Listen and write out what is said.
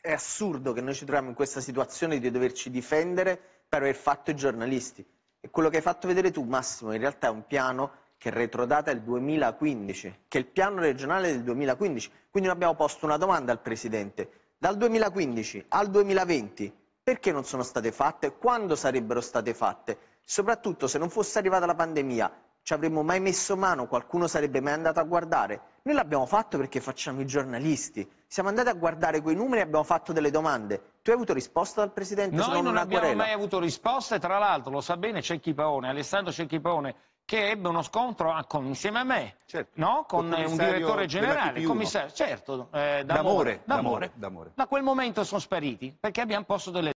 è assurdo che noi ci troviamo in questa situazione di doverci difendere per aver fatto i giornalisti. E quello che hai fatto vedere tu, Massimo, in realtà è un piano che retrodata il 2015, che è il piano regionale del 2015. Quindi noi abbiamo posto una domanda al Presidente. Dal 2015 al 2020 perché non sono state fatte? Quando sarebbero state fatte? Soprattutto se non fosse arrivata la pandemia, ci avremmo mai messo mano, qualcuno sarebbe mai andato a guardare. Noi l'abbiamo fatto perché facciamo i giornalisti. Siamo andati a guardare quei numeri e abbiamo fatto delle domande. Tu hai avuto risposta dal Presidente? Noi non, non abbiamo querela. mai avuto risposta e tra l'altro lo sa bene Cecchi Paone, Alessandro Cecchi Paone, che ebbe uno scontro a, con, insieme a me, certo. no? con eh, un direttore generale, commissario, certo, eh, d'amore, d'amore, d'amore. Da quel momento sono spariti perché abbiamo posto delle